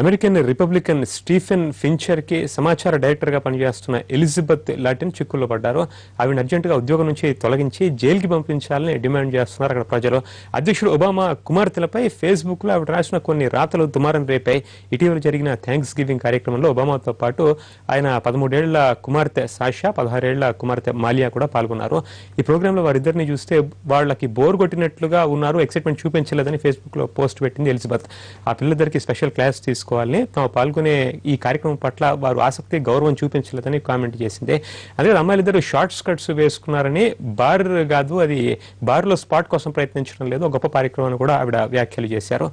American Republican Stephen ఫించర్కి సమాచార director గా పనిచేస్తున్న ఎలిజబెత్ లాటిన్ చిక్కుల్లో పడ్డారు ఆవిడ అర్జెంటుగా ఉద్యోగం నుంచి తొలగించి జైలుకి పంపించాలని డిమాండ్ చేస్తున్నారు అక్కడ ప్రజలు అధ్యక్షుడు ఒబామా కుమార్తెలపై ఫేస్బుక్లో ఆవిడ రాసిన కొన్ని రాతలు దుమారం రేపై ఇటీవల జరిగిన థ్యాంక్స్ గివింగ్ కార్యక్రమంలో ఒబామాతో పాటు ఆయన పదమూడేళ్ల కుమార్తె సాషా పదహారేళ్ల కుమార్తె మాలియా కూడా పాల్గొన్నారు ఈ ప్రోగ్రాంలో వారిద్దరిని చూస్తే వాళ్ళకి బోర్ కొట్టినట్లుగా ఉన్నారు ఎక్సైట్మెంట్ చూపించలేదని ఫేస్బుక్లో పోస్ట్ పెట్టింది ఎలిజబెత్ ఆ పిల్లలిద్దరికి స్పెషల్ క్లాస్ తీసుకోవాలని తమ పాల్గొనే ఈ కార్యక్రమం పట్ల వారు ఆసక్తి గౌరవం చూపించలేదని కామెంట్ చేసింది అదే ఇద్దరు షార్ట్ స్కర్ట్స్ వేసుకున్నారని బార్ కాదు అది బార్లో స్పాట్ కోసం ప్రయత్నించడం లేదు గొప్ప కార్యక్రమాన్ని కూడా ఆవిడ వ్యాఖ్యలు చేశారు